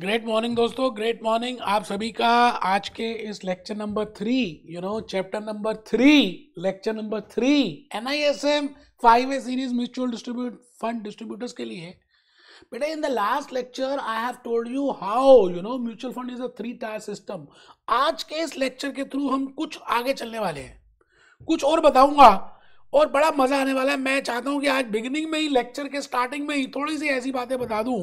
Great morning दोस्तों great morning आप सभी का आज के इस lecture number three you know chapter number three lecture number three N I S M five A series mutual distribute fund distributors के लिए बेटा in the last lecture I have told you how you know mutual fund is a three tier system आज के इस lecture के through हम कुछ आगे चलने वाले हैं कुछ और बताऊंगा और बड़ा मज़ा आने वाला है मैं चाहता हूं कि आज बिगिनिंग में ही लेक्चर के स्टार्टिंग में ही थोड़ी सी ऐसी बातें बता दूं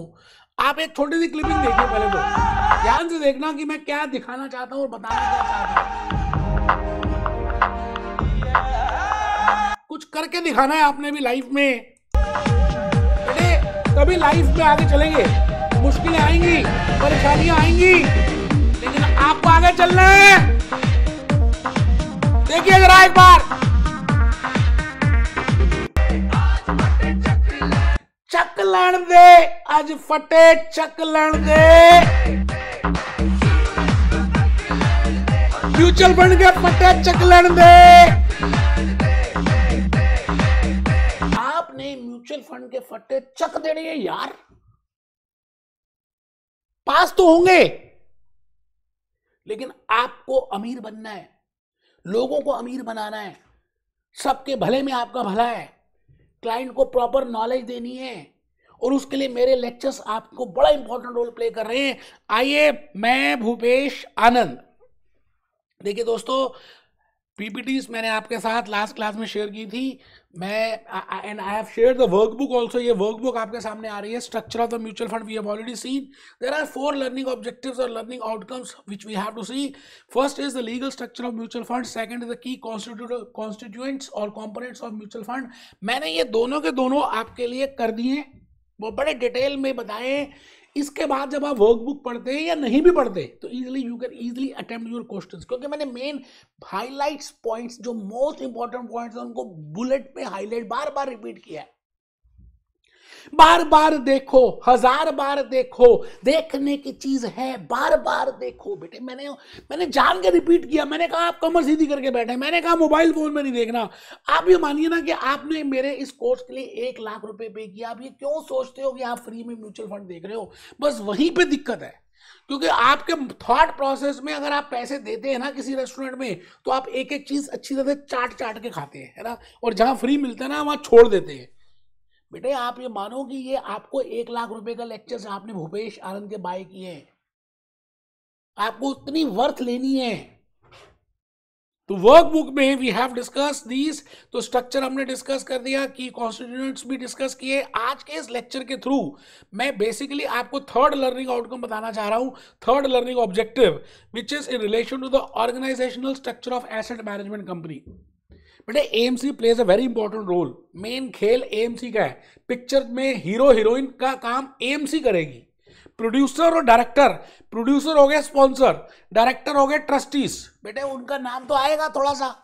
आप एक छोटी सी क्लिपिंग देखिए पहले तो ध्यान से देखना कि मैं क्या दिखाना चाहता हूँ और बताना क्या चाहता हूँ कुछ करके दिखाना है आपने भी लाइफ में बेटे कभी लाइफ में आगे चलेंगे मुश्किलें आएंगी परेशानियां आएंगी लेकिन आपको आगे चलना है देखिए जरा एक बार ਲੈਣ ਦੇ ਅੱਜ फटे चक ਲੈਣ दे ਫਿਊਚਰ ਬਣ ਗਿਆ ਫਟੇ ਚੱਕ आपने म्यूचुअल फंड के फटे चक देने हैं यार पास तो होंगे लेकिन आपको अमीर बनना है लोगों को अमीर बनाना है सबके भले में आपका भला है क्लाइंट को प्रॉपर नॉलेज देनी है और उसके लिए मेरे लेक्चर्स आपको बड़ा इंपॉर्टेंट रोल प्ले कर रहे हैं आइए मैं भूपेश आनंद देखिए दोस्तों पीपीटीज मैंने आपके साथ लास्ट क्लास में शेयर की थी मैं and I have share the workbook also ये वर्कबुक आपके सामने आ रही है structure of the mutual fund we have already seen there are four learning objectives और learning outcomes which we have to see first is the legal structure of mutual fund second is the key constituents और components of mutual fund मैंने ये दोनों के दोनों आपके लिए कर दिए वो बड़े डिटेल में बताएं इसके बाद जब आप वर्क बुक पढ़ते हैं या नहीं भी पढ़ते तो easily you can easily attempt your questions क्योंकि मैंने मेन हाईलाइट्स पॉइंट्स जो मोस्ट इंपॉर्टेंट पॉइंट्स हैं उनको बुलेट पे हाईलाइट बार बार रिपीट किया है बार बार देखो हजार बार देखो देखने की चीज है बार बार देखो बेटे मैंने मैंने जान के रिपीट किया मैंने कहा आप कमर सीधी करके बैठे मैंने कहा मोबाइल फोन में नहीं देखना आप ये मानिए ना कि आपने मेरे इस कोर्स के लिए एक लाख रुपए पे किया आप ये क्यों सोचते हो कि आप फ्री में म्यूचुअल फंड देख रहे हो बस वहीं पे दिक्कत है क्योंकि आपके थॉट प्रोसेस में अगर आप पैसे देते हैं ना किसी रेस्टोरेंट में तो आप एक एक चीज़ अच्छी तरह से चाट चाट के खाते हैं है ना और जहां फ्री मिलता है ना वहां छोड़ देते हैं बेटे आप ये मानो कि ये आपको एक लाख रुपए का लेक्चर आपने भूपेश आनंद के बाय किए हैं आपको उतनी वर्थ लेनी है तो वर्कबुक में वी हैव डिस्कस दिस तो स्ट्रक्चर हमने डिस्कस कर दिया कि कॉन्स्टिट्यूएंट्स भी डिस्कस किए आज के इस लेक्चर के थ्रू मैं बेसिकली आपको थर्ड लर्निंग आउटकम बताना चाह रहा हूं third learning objective which is in relation to the organisational structure of asset management company बेटे AMC plays a very important role main खेल एएमसी का है पिक्चर में हीरो हीरोइन का काम एएमसी करेगी प्रोड्यूसर और डायरेक्टर प्रोड्यूसर हो गए स्पॉन्सर डायरेक्टर हो गए ट्रस्टीज बेटे उनका नाम तो आएगा थोड़ा सा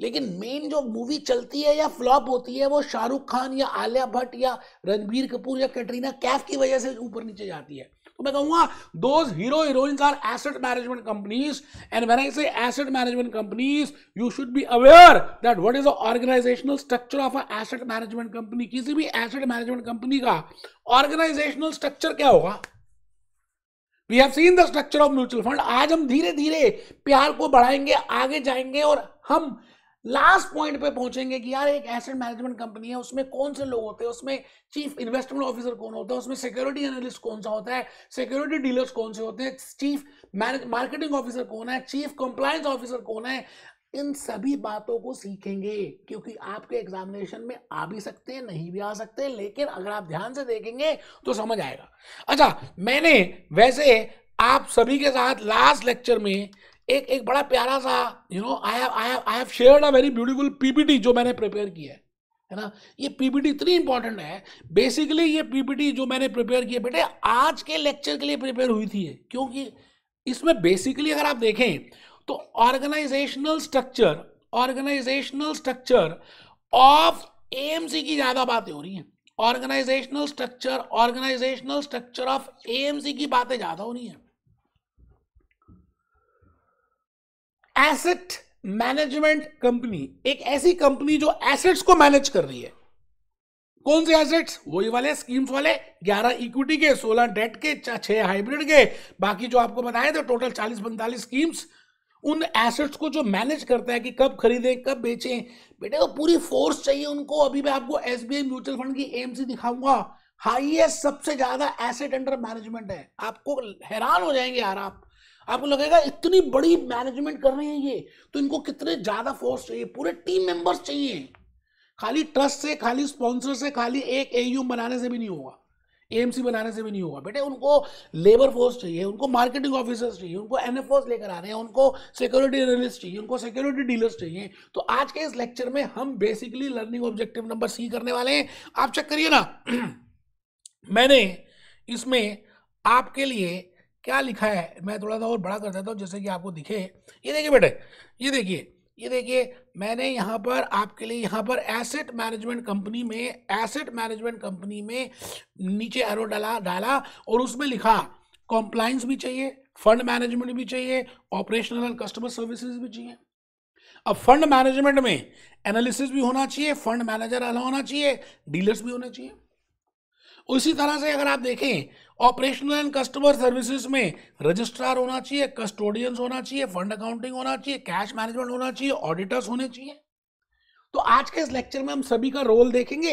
लेकिन मेन जो मूवी चलती है या फ्लॉप होती है वो शाहरुख खान या आलिया भट्ट या रणबीर कपूर या कैटरीना कैफ की वजह से ऊपर नीचे जाती है तो मैं कहूंगा those hero heroines are asset management companies and when I say asset management companies you should be aware that what is the organisational structure of a asset management company किसी भी एसेट मैनेजमेंट कंपनी का organisational structure क्या होगा we have seen the structure of mutual fund आज हम धीरे धीरे प्यार को बढ़ाएंगे आगे जाएंगे और हम लास्ट पॉइंट पे पहुंचेंगे कि यार एक एसेट मैनेजमेंट कंपनी है उसमें कौन से लोग होते हैं उसमें चीफ इन्वेस्टमेंट ऑफिसर कौन होता है उसमें सिक्योरिटी एनालिस्ट कौन सा होता है सिक्योरिटी डीलर्स कौन से होते हैं चीफ मार्केटिंग ऑफिसर कौन है चीफ कंप्लायंस ऑफिसर कौन है इन सभी बातों को सीखेंगे क्योंकि आपके एग्जामिनेशन में आ भी सकते हैं नहीं भी आ सकते लेकिन अगर आप ध्यान से देखेंगे तो समझ आएगा अच्छा मैंने वैसे आप सभी के साथ लास्ट लेक्चर में एक एक बड़ा प्यारा सा you know I have I have I have shared a very beautiful PPT जो मैंने प्रिपेयर किया है है ना ये पीपीटी इतनी इंपॉर्टेंट है बेसिकली ये पीपीटी जो मैंने प्रिपेयर किया बेटे आज के लेक्चर के लिए प्रिपेयर हुई थी क्योंकि इसमें बेसिकली अगर आप देखें तो organisational structure organisational structure of AMC की ज़्यादा बातें हो रही हैं organisational structure organisational structure of AMC की बातें ज़्यादा हो रही हैं एसेट मैनेजमेंट कंपनी एक ऐसी कंपनी जो एसेट्स को मैनेज कर रही है कौन से एसेट्स वही वाले स्कीम्स वाले 11 इक्विटी के 16 डेट के छह हाइब्रिड के बाकी जो आपको बताए थे टोटल 40 पैंतालीस स्कीम्स उन एसेट्स को जो मैनेज करता है कि कब खरीदे कब बेचे बेटे को पूरी फोर्स चाहिए उनको अभी मैं आपको एस म्यूचुअल फंड की एम दिखाऊंगा हाईएस्ट सबसे ज्यादा एसेट अंडर मैनेजमेंट है आपको हैरान हो जाएंगे यार आप आपको लगेगा इतनी बड़ी मैनेजमेंट कर रहे हैं ये तो इनको कितने ज्यादा फोर्स चाहिए पूरे टीम मेंबर्स चाहिए खाली ट्रस्ट से खाली स्पॉन्सर से खाली एक एयू बनाने से भी नहीं होगा एएमसी बनाने से भी नहीं होगा बेटे उनको लेबर फोर्स चाहिए उनको मार्केटिंग ऑफिसर्स चाहिए उनको एन लेकर आ रहे हैं उनको सिक्योरिटी एनालिस्ट चाहिए उनको सिक्योरिटी डीलर्स चाहिए तो आज के इस लेक्चर में हम basically learning objective number see करने वाले हैं आप चेक करिए ना मैंने इसमें आपके लिए क्या लिखा है मैं थोड़ा सा और बड़ा कर देता हूँ जैसे कि आपको दिखे ये देखिए बेटे ये देखिए ये देखिए मैंने यहाँ पर आपके लिए यहाँ पर एसेट मैनेजमेंट कंपनी में एसेट मैनेजमेंट कंपनी में नीचे एरो डाला डाला और उसमें लिखा कॉम्प्लाइंस भी चाहिए फंड मैनेजमेंट भी चाहिए ऑपरेशनल एंड कस्टमर सर्विसेज भी चाहिए अब फंड मैनेजमेंट में एनालिसिस भी होना चाहिए फंड मैनेजर अलग होना चाहिए डीलर्स भी होना चाहिए उसी तरह से अगर आप देखें ऑपरेशनल एंड कस्टमर सर्विसेज में रजिस्ट्रार होना चाहिए कस्टोडियंस होना चाहिए फंड अकाउंटिंग होना चाहिए कैश मैनेजमेंट होना चाहिए ऑडिटर्स होने चाहिए तो आज के इस लेक्चर में हम सभी का रोल देखेंगे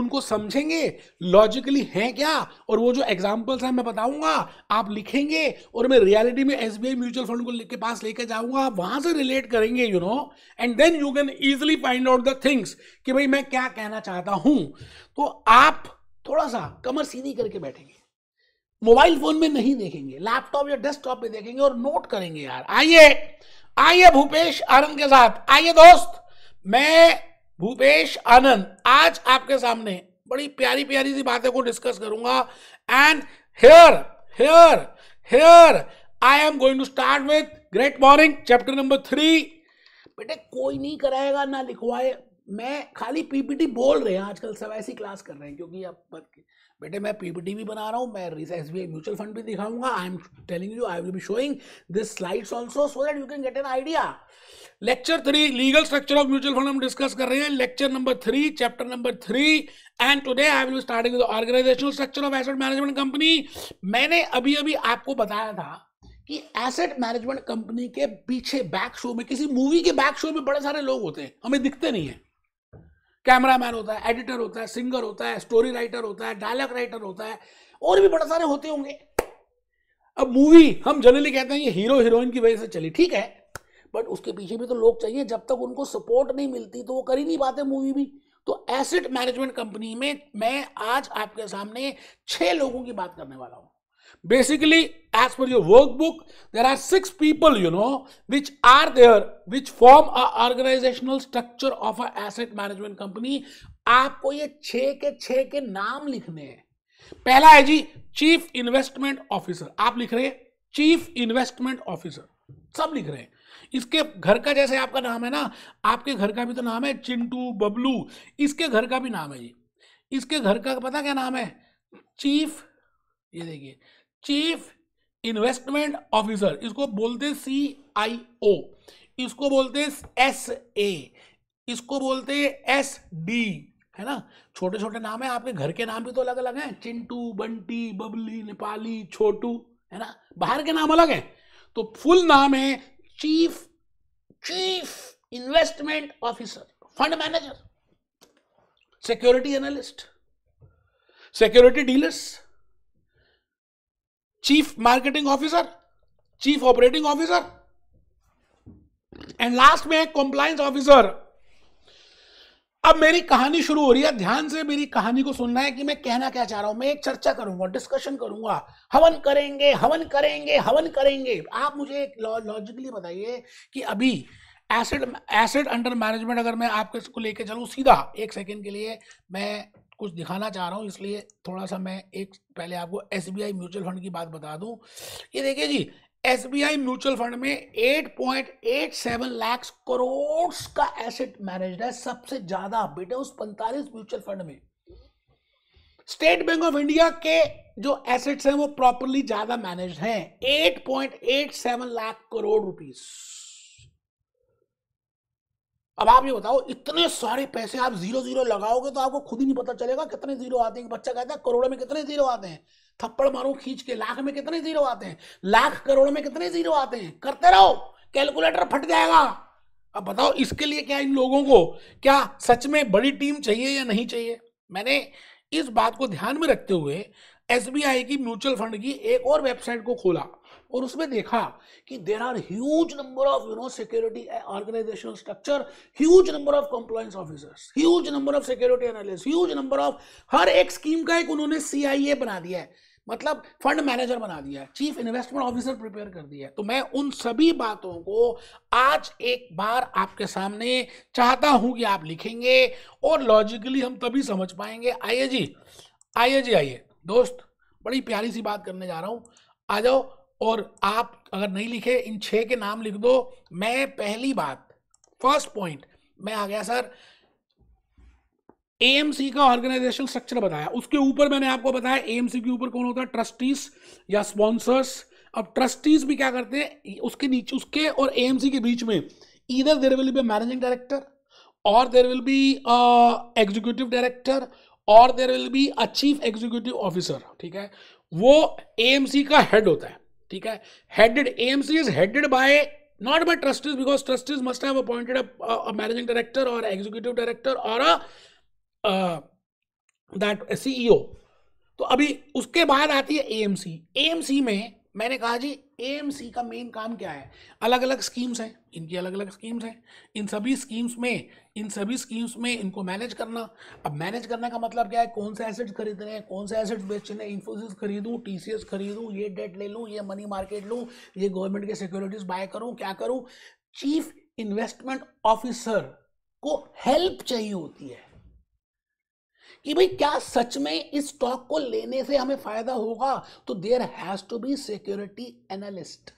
उनको समझेंगे लॉजिकली है क्या और वो जो एग्जाम्पल्स हैं मैं बताऊंगा आप लिखेंगे और मैं रियलिटी में एस म्यूचुअल फंड को के पास लेके जाऊंगा आप वहां से रिलेट करेंगे you know and then you can easily find out the things कि भाई मैं क्या कहना चाहता हूं तो आप थोड़ा सा कमर सीधी करके बैठेंगे मोबाइल फोन में नहीं देखेंगे लैपटॉप या डेस्कटॉप पे देखेंगे और नोट करेंगे यार आइए आइए भूपेश आनंद के साथ आइए दोस्त मैं भूपेश आनंद आज आपके सामने बड़ी प्यारी प्यारी सी बातें को डिस्कस करूंगा and here here here I am going to start with great morning chapter number three बेटे कोई नहीं कराएगा ना लिखवाए मैं खाली पीपीटी बोल रहे हैं आजकल सब ऐसी क्लास कर रहे हैं क्योंकि अब बेटे मैं पीपीटी भी बना रहा हूँ मैं रिस एस बी म्यूचुअल फंड भी दिखाऊंगा I am telling you I will be showing this slides also so that you can get an idea lecture three legal structure of mutual fund हम डिस्कस कर रहे हैं lecture number three chapter number three and today I will starting organisational structure of asset management company मैंने अभी अभी आपको बताया था कि एसेट मैनेजमेंट कंपनी के पीछे बैक शो में किसी मूवी के बैक शो में बड़े सारे लोग होते हैं हमें दिखते नहीं है कैमरामैन होता है एडिटर होता है सिंगर होता है स्टोरी राइटर होता है डायलॉग राइटर होता है और भी बड़े सारे होते होंगे अब मूवी हम जनरली कहते हैं ये हीरो हीरोइन की वजह से चली ठीक है बट उसके पीछे भी तो लोग चाहिए जब तक उनको सपोर्ट नहीं मिलती तो वो कर ही नहीं पाते मूवी भी तो एसेट मैनेजमेंट कंपनी में मैं आज आपके सामने छः लोगों की बात करने वाला हूँ Basically, as per your workbook, there are six people, you know, which are there, which form a organizational structure of a asset management company. aapko ye छः ke छः ke naam likhne hai pehla hai ji chief investment officer aap likh rahe chief investment officer sab likh rahe इसके घर का जैसे आपका नाम है ना आपके घर का भी तो नाम है चिंटू बबलू इसके घर का भी नाम है जी इसके घर का पता क्या नाम है चीफ ये देखिए चीफ इन्वेस्टमेंट ऑफिसर इसको बोलते हैं सी आई ओ इसको बोलते हैं एस ए इसको बोलते हैं एस डी है ना छोटे छोटे नाम है आपके घर के नाम भी तो अलग अलग हैं चिंटू बंटी बबली नेपाली छोटू है ना बाहर के नाम अलग हैं तो फुल नाम है chief chief investment officer fund manager security analyst security dealers chief marketing officer chief operating officer and last में कॉम्प्लायंस ऑफिसर अब मेरी कहानी शुरू हो रही है ध्यान से मेरी कहानी को सुनना है कि मैं कहना क्या चाह रहा हूं मैं एक चर्चा करूंगा डिस्कशन करूंगा हवन करेंगे हवन करेंगे हवन करेंगे आप मुझे एक लॉजिकली बताइए कि अभी एसेट एसेट अंडर मैनेजमेंट अगर मैं आपके इसको लेके चलूं सीधा एक सेकंड के लिए मैं कुछ दिखाना चाह रहा हूँ इसलिए थोड़ा सा मैं एक पहले आपको एस म्यूचुअल फंड की बात बता दूँ ये देखिए जी एस म्यूचुअल फंड में 8.87 लाख करोड़ का एसेट मैनेज है सबसे ज़्यादा बेटे उस पैंतालीस म्यूचुअल फंड में स्टेट बैंक ऑफ इंडिया के जो एसेट्स हैं वो प्रॉपरली ज़्यादा मैनेज हैं 8.87 लाख करोड़ रुपीस अब आप ये बताओ इतने सारे पैसे आप जीरो जीरो लगाओगे तो आपको खुद ही नहीं पता चलेगा कितने जीरो आते हैं बच्चा कहता है करोड़ में कितने जीरो आते हैं थप्पड़ मारो खींच के लाख में कितने जीरो आते हैं लाख करोड़ में कितने जीरो आते हैं करते रहो कैलकुलेटर फट जाएगा अब बताओ इसके लिए क्या इन लोगों को क्या सच में बड़ी टीम चाहिए या नहीं चाहिए मैंने इस बात को ध्यान में रखते हुए एस की म्यूचुअल फंड की एक और वेबसाइट को खोला और उसमें देखा कि there are huge number of you know security organisational structure huge number of compliance officers huge number of security एनालिस्ट ह्यूज नंबर ऑफ हर एक स्कीम का एक उन्होंने सी बना दिया है मतलब फंड मैनेजर बना दिया है चीफ इन्वेस्टमेंट ऑफिसर प्रिपेयर कर दिया है तो मैं उन सभी बातों को आज एक बार आपके सामने चाहता हूं कि आप लिखेंगे और लॉजिकली हम तभी समझ पाएंगे आइए जी आइए जी आइए दोस्त बड़ी प्यारी सी बात करने जा रहा हूं आ जाओ और आप अगर नहीं लिखे इन छह के नाम लिख दो मैं पहली बात फर्स्ट पॉइंट मैं आ गया सर एएमसी का ऑर्गेनाइजेशन स्ट्रक्चर बताया उसके ऊपर मैंने आपको बताया एएमसी के ऊपर कौन होता है ट्रस्टीज या स्पॉन्सर्स अब ट्रस्टीज भी क्या करते हैं उसके नीचे उसके और एएमसी के बीच में इधर there will be managing director और there will be executive director और there will be a chief executive officer ठीक है वो एएमसी का हेड होता है ठीक है headed AMC is headed by not by trustees because trustees must have appointed a managing director और एग्जीक्यूटिव डायरेक्टर और अ दैट सीईओ तो अभी उसके बाद आती है ए एएमसी एएमसी में मैंने कहा जी एएमसी का मेन काम क्या है अलग अलग स्कीम्स हैं इनकी अलग अलग स्कीम्स हैं इन सभी स्कीम्स में इन सभी स्कीम्स में इनको मैनेज करना अब मैनेज करने का मतलब क्या है कौन से एसेट्स रहे हैं कौन से एसेट्स रहे हैं इन्फोसिस खरीदूँ टी सी एस खरीदूँ ये डेट ले लूँ ये मनी मार्केट लूँ ये गवर्नमेंट के सिक्योरिटीज बाय करूँ क्या करूँ चीफ इन्वेस्टमेंट ऑफिसर को हेल्प चाहिए होती है कि भाई क्या सच में इस स्टॉक को लेने से हमें फायदा होगा तो there has to be security analyst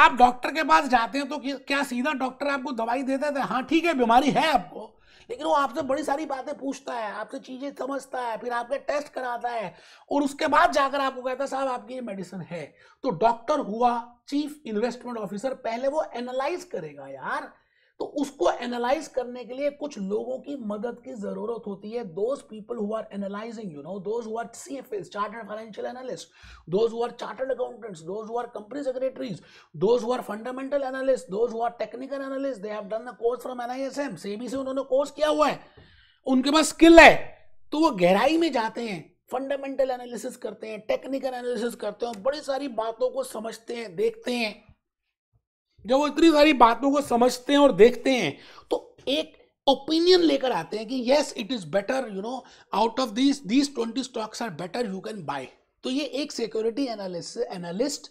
आप डॉक्टर के पास जाते हैं तो क्या सीधा डॉक्टर आपको दवाई दे देता है हाँ ठीक है बीमारी है आपको लेकिन वो आपसे बड़ी सारी बातें पूछता है आपसे चीज़ें समझता है फिर आपके टेस्ट कराता है और उसके बाद जाकर आपको कहता है साहब आपकी ये मेडिसिन है तो डॉक्टर हुआ चीफ इन्वेस्टमेंट ऑफिसर पहले वो एनालाइज करेगा यार तो उसको एनालाइज करने के लिए कुछ लोगों की मदद की जरूरत होती है those people who are analysing you know those who are CFS chartered financial analyst those who are chartered accountants those who are company secretaries those who are fundamental analyst those who are technical analyst they have done the course from NISM SEBI से उन्होंने course किया हुआ है उनके पास skill है तो वो गहराई में जाते हैं फंडामेंटल एनालिसिस करते हैं टेक्निकल एनालिसिस करते हैं और बड़ी सारी बातों को समझते हैं देखते हैं जब वो इतनी सारी बातों को समझते हैं और देखते हैं तो एक ओपिनियन लेकर आते हैं कि yes it is better you know out of this these twenty stocks are better you can buy तो ये एक security analyst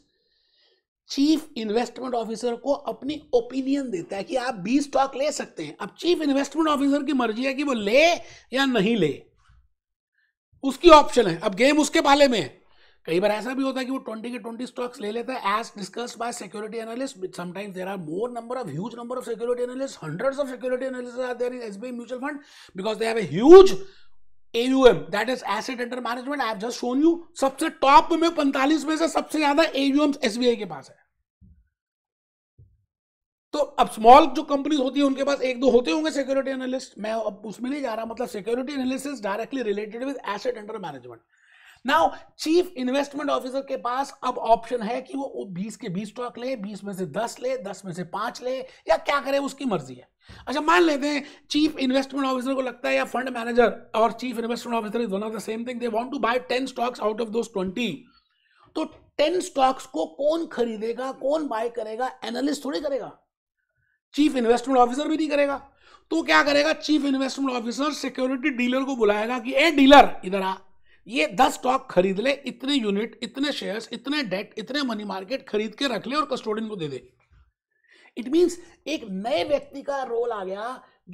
chief investment officer को अपनी ओपिनियन देता है कि आप 20 स्टॉक ले सकते हैं अब चीफ इन्वेस्टमेंट ऑफिसर की मर्जी है कि वो ले या नहीं ले उसकी ऑप्शन है अब गेम उसके पाले में है कई बार ऐसा भी होता है कि वो ट्वेंटी के ट्वेंटी स्टॉक्स ले लेता है as discussed by security analyst sometimes there are more number of huge number of security analyst hundreds of security analyst are there in SBI mutual fund because they have a huge AUM that is asset under management I have just shown you सबसे top में पैंतालीस में से सबसे ज्यादा AUM SBI के पास है तो अब स्मॉल जो कंपनीज होती है उनके पास एक दो होते होंगे सिक्योरिटी एनालिस्ट मैं अब उसमें नहीं जा रहा मतलब security analysis directly related with asset under management now chief investment officer के पास अब ऑप्शन है कि वो बीस के बीस स्टॉक ले बीस में से दस ले दस में से पांच ले या क्या करे उसकी मर्जी है अच्छा मान लेते हैं चीफ इन्वेस्टमेंट ऑफिसर को लगता है या फंड मैनेजर और chief investment officer is one of the same thing they want to buy 10 stocks out of those 20 तो 10 स्टॉक्स को कौन खरीदेगा कौन बाय करेगा एनालिस्ट थोड़ी करेगा चीफ इन्वेस्टमेंट ऑफिसर भी नहीं करेगा तो क्या करेगा chief investment officer security dealer को बुलाएगा कि ए डीलर इधर आ ये दस स्टॉक खरीद ले इतने यूनिट इतने शेयर्स इतने डेट इतने मनी मार्केट खरीद के रख ले और कस्टोडियन को दे दे इट मींस एक नए व्यक्ति का रोल आ गया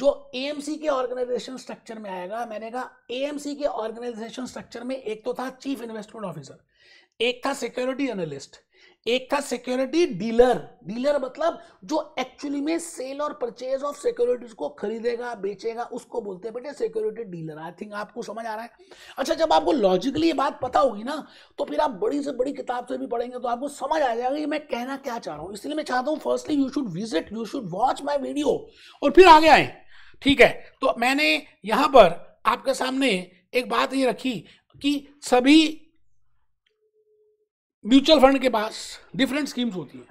जो एएमसी के ऑर्गेनाइजेशन स्ट्रक्चर में आएगा मैंने कहा एएमसी के ऑर्गेनाइजेशन स्ट्रक्चर में एक तो था चीफ इन्वेस्टमेंट ऑफिसर एक था सिक्योरिटी एनालिस्ट एक था सिक्योरिटी डीलर डीलर मतलब जो एक्चुअली में सेल और परचेज ऑफ सिक्योरिटीज को खरीदेगा बेचेगा उसको बोलते हैं बेटे सिक्योरिटी डीलर आई थिंक आपको समझ आ रहा है अच्छा जब आपको लॉजिकली ये बात पता होगी ना तो फिर आप बड़ी से बड़ी किताब से भी पढ़ेंगे तो आपको समझ आ जाएगा कि मैं कहना क्या चाह रहा हूँ इसलिए मैं चाहता हूँ firstly you should visit you should watch my video और फिर आगे आए ठीक है तो मैंने यहाँ पर आपके सामने एक बात ये रखी कि सभी म्यूचुअल फंड के पास डिफरेंट स्कीम्स होती हैं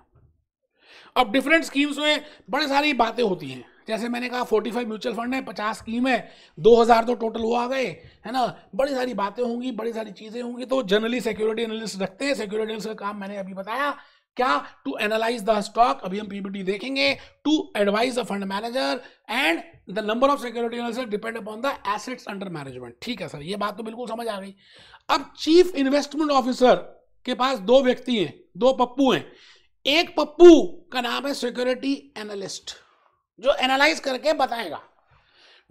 अब डिफरेंट स्कीम्स में बड़े सारी बातें होती हैं जैसे मैंने कहा 45 म्यूचुअल फंड है 50 स्कीम है 2000 तो टोटल हुआ आ गए है ना बड़ी सारी बातें होंगी बड़ी सारी चीज़ें होंगी तो जनरली सिक्योरिटी एनालिस्ट रखते हैं सिक्योरिटी का काम मैंने अभी बताया क्या टू एनालाइज द स्टॉक अभी हम पीबीटी देखेंगे to advise the fund manager and the number of security analyst depend upon the assets under management ठीक है सर ये बात तो बिल्कुल समझ आ गई अब चीफ इन्वेस्टमेंट ऑफिसर के पास दो व्यक्ति हैं दो पप्पू हैं एक पप्पू का नाम है सिक्योरिटी एनालिस्ट जो एनालाइज करके बताएगा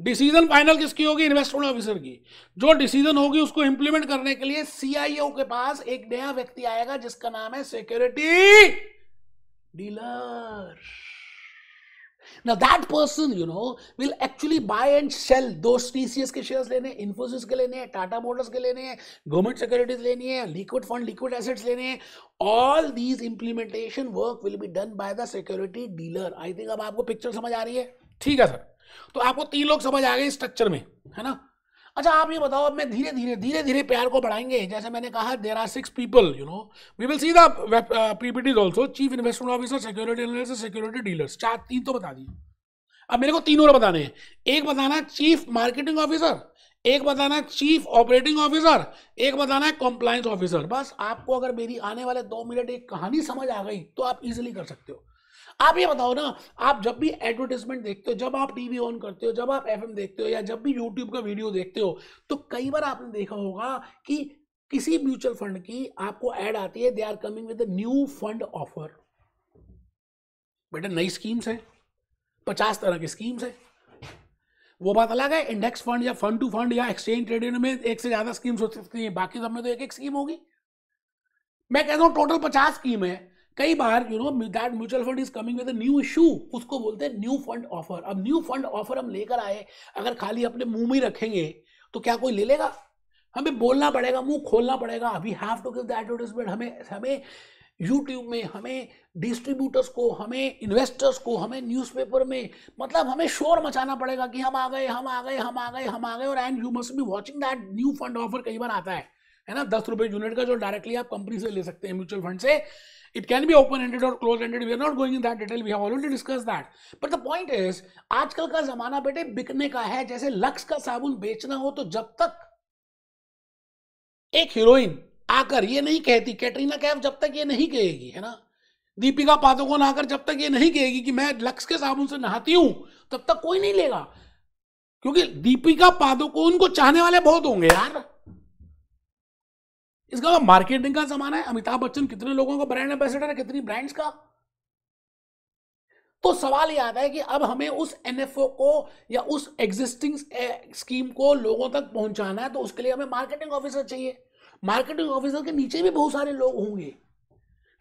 डिसीजन फाइनल किसकी होगी इन्वेस्टमेंट ऑफिसर की जो डिसीजन होगी उसको इंप्लीमेंट करने के लिए सीआईओ के पास एक नया व्यक्ति आएगा जिसका नाम है security dealer now that person you know will actually buy and sell those TCS के shares लेने हैं के लेने हैं टाटा मोटर्स के लेने हैं गवर्नमेंट सिक्योरिटीज लेनी है लिक्विड फंड लिक्विड Assets लेने हैं all these implementation work will be done by the security dealer I think अब आपको पिक्चर समझ आ रही है ठीक है सर तो आपको तीन लोग समझ आ गए structure में है ना अच्छा आप ये बताओ अब मैं धीरे धीरे धीरे धीरे प्यार को बढ़ाएंगे जैसे मैंने कहा there are six people you know we will see the PPTs also chief investment officer security analyst security dealers चार तीन तो बता दिए अब मेरे को तीन और बताने हैं एक बताना चीफ मार्केटिंग ऑफिसर एक बताना चीफ ऑपरेटिंग ऑफिसर एक बताना है कॉम्प्लाइंस ऑफिसर बस आपको अगर मेरी आने वाले दो मिनट एक कहानी समझ आ गई तो आप इजिली कर सकते हो आप ये बताओ ना आप जब भी एडवर्टीजमेंट देखते हो जब आप टीवी ऑन करते हो जब आप एफ देखते हो या जब भी यूट्यूब का वीडियो देखते हो तो कई बार आपने देखा होगा कि किसी म्यूचुअल फंड की आपको एड आती है they are coming with new fund offer बेटा नई स्कीम्स है पचास तरह की स्कीम्स है वो बात अलग है इंडेक्स फंड या फंड टू फंड या एक्सचेंज ट्रेडेड में एक से ज्यादा स्कीम्स हो सकती है बाकी सब में तो एक एक स्कीम होगी मैं कहता हूं टोटल पचास स्कीम है कई बार you know that mutual fund is coming with new issue उसको बोलते हैं न्यू फंड ऑफर अब न्यू फंड ऑफर हम लेकर आए अगर खाली अपने मुंह में रखेंगे तो क्या कोई ले लेगा हमें बोलना पड़ेगा मुंह खोलना पड़ेगा we have to give the advertisement हमें हमें यूट्यूब में हमें डिस्ट्रीब्यूटर्स को हमें इन्वेस्टर्स को हमें न्यूज़पेपर में मतलब हमें शोर मचाना पड़ेगा कि हम आ गए हम आ गए हम आ गए हम आ गए और and you must be watching that new fund offer कई बार आता है है ना दस रुपये यूनिट का जो डायरेक्टली आप कंपनी से ले सकते हैं म्यूचुअल फंड से It can be open-ended or closed-ended. We are not going in that detail. We have already discussed that. But the point is, आजकल का जमाना बेटे बिकने का है जैसे लक्स का साबुन बेचना हो तो जब तक एक हीरोइन आकर ये नहीं कहती कैटरीना कैफ जब तक ये नहीं कहेगी है ना दीपिका पादुकोण आकर जब तक ये नहीं कहेगी कि मैं लक्स के साबुन से नहाती हूं तब तक कोई नहीं लेगा क्योंकि दीपिका पादुकोण को चाहने वाले बहुत होंगे यार इसका मार्केटिंग तो का जमाना है अमिताभ बच्चन कितने लोगों का ब्रांड एम्बेसडर है कितनी ब्रांड्स का तो सवाल ये आता है कि अब हमें उस एन को या उस एग्जिस्टिंग स्कीम को लोगों तक पहुंचाना है तो उसके लिए हमें मार्केटिंग ऑफिसर चाहिए मार्केटिंग ऑफिसर के नीचे भी बहुत सारे लोग होंगे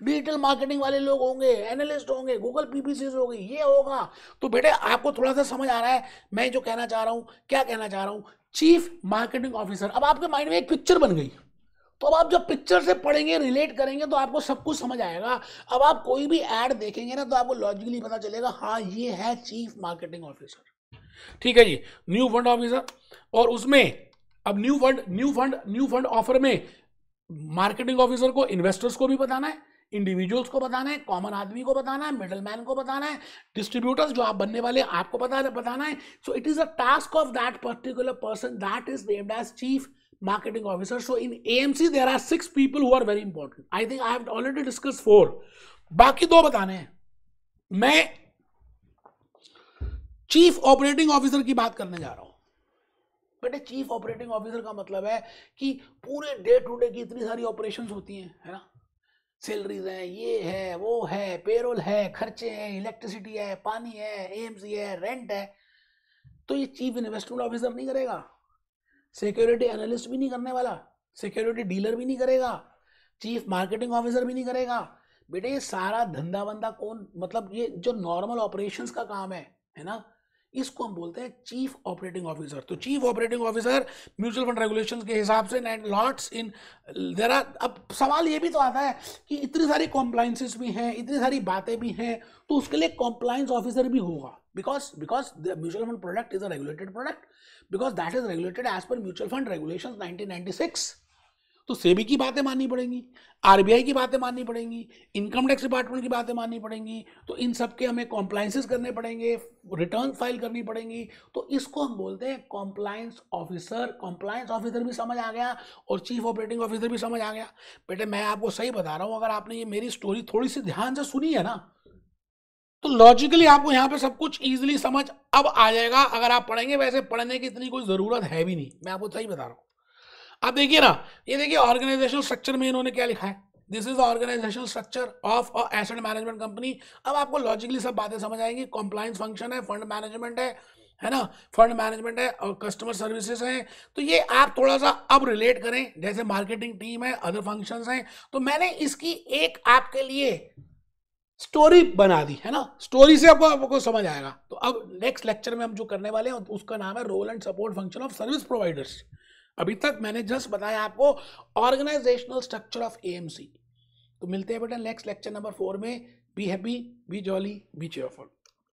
डिजिटल मार्केटिंग वाले लोग होंगे एनालिस्ट होंगे गूगल पीपीसी होगी ये होगा तो बेटे आपको थोड़ा सा समझ आ रहा है मैं जो कहना चाह रहा हूँ क्या कहना चाह रहा हूँ चीफ मार्केटिंग ऑफिसर अब आपके माइंड में एक पिक्चर बन गई तो अब आप जब पिक्चर से पढ़ेंगे रिलेट करेंगे तो आपको सब कुछ समझ आएगा अब आप कोई भी एड देखेंगे ना तो आपको लॉजिकली पता चलेगा हाँ ये है चीफ मार्केटिंग ऑफिसर ठीक है जी न्यू फंड ऑफिसर और उसमें अब new fund new fund new fund offer में मार्केटिंग ऑफिसर को इन्वेस्टर्स को भी बताना है इंडिविजुअल्स को बताना है कॉमन आदमी को बताना है मिडलमैन को बताना है डिस्ट्रीब्यूटर्स जो आप बनने वाले आपको बताना बताना है so it is a task of that particular person that is named as chief marketing officer. So in AMC there are six people who are very important. I think I have already discussed four. बाकी दो बताने हैं मैं chief operating officer की बात करने जा रहा हूं बेटे चीफ ऑपरेटिंग ऑफिसर का मतलब है कि पूरे डे टू डे की इतनी सारी ऑपरेशंस होती हैं है ना सैलरीज हैं ये है वो है पेरोल है खर्चे हैं इलेक्ट्रिसिटी है पानी है एम्स है रेंट है तो ये चीफ इन्वेस्टमेंट ऑफिसर नहीं करेगा सिक्योरिटी एनालिस्ट भी नहीं करने वाला सिक्योरिटी डीलर भी नहीं करेगा चीफ मार्केटिंग ऑफिसर भी नहीं करेगा बेटे ये सारा धंधा बंदा कौन मतलब ये जो नॉर्मल ऑपरेशंस का काम है है ना इसको हम बोलते हैं चीफ ऑपरेटिंग ऑफिसर तो chief operating officer mutual fund regulation के हिसाब से and lots in there are अब सवाल ये भी तो आता है कि इतनी सारी कॉम्प्लाइंसिस भी हैं इतनी सारी बातें भी हैं तो उसके लिए कॉम्प्लाइंस ऑफिसर भी होगा because because the mutual fund product is a regulated product because that is regulated as per mutual fund regulation nineteen ninety six तो सेबी की बातें माननी पड़ेंगी आरबीआई की बातें माननी पड़ेंगी इनकम टैक्स डिपार्टमेंट की बातें माननी पड़ेंगी तो इन सब के हमें कॉम्प्लाइंसेस करने पड़ेंगे रिटर्न फाइल करनी पड़ेंगी तो इसको हम बोलते हैं कॉम्प्लाइंस ऑफिसर कॉम्प्लाइंस ऑफिसर भी समझ आ गया और चीफ ऑपरेटिंग ऑफिसर भी समझ आ गया बेटे मैं आपको सही बता रहा हूँ अगर आपने ये मेरी स्टोरी थोड़ी सी ध्यान से सुनी है ना तो लॉजिकली आपको यहाँ पे सब कुछ ईजिली समझ अब आ जाएगा अगर आप पढ़ेंगे वैसे पढ़ने की इतनी कोई ज़रूरत है भी नहीं मैं आपको सही बता रहा हूँ अब देखिए ना ये देखिए ऑर्गेनाइजेशनल स्ट्रक्चर में इन्होंने क्या लिखा है this is the organisational structure of a asset management company अब आपको लॉजिकली सब बातें समझ आएंगी कॉम्प्लाइंस फंक्शन है फंड मैनेजमेंट है है ना फंड मैनेजमेंट है और कस्टमर सर्विसेज है तो ये आप थोड़ा सा अब रिलेट करें जैसे मार्केटिंग टीम है अदर फंक्शंस हैं तो मैंने इसकी एक आपके लिए स्टोरी बना दी है ना स्टोरी से आपको आपको समझ आएगा तो अब नेक्स्ट लेक्चर में हम जो करने वाले हैं उसका नाम है role and support function of service providers अभी तक मैंने जस्ट बताया आपको ऑर्गेनाइजेशनल स्ट्रक्चर ऑफ एएमसी तो मिलते हैं बेटा नेक्स्ट लेक्चर नंबर फोर में be happy be jolly be cheerful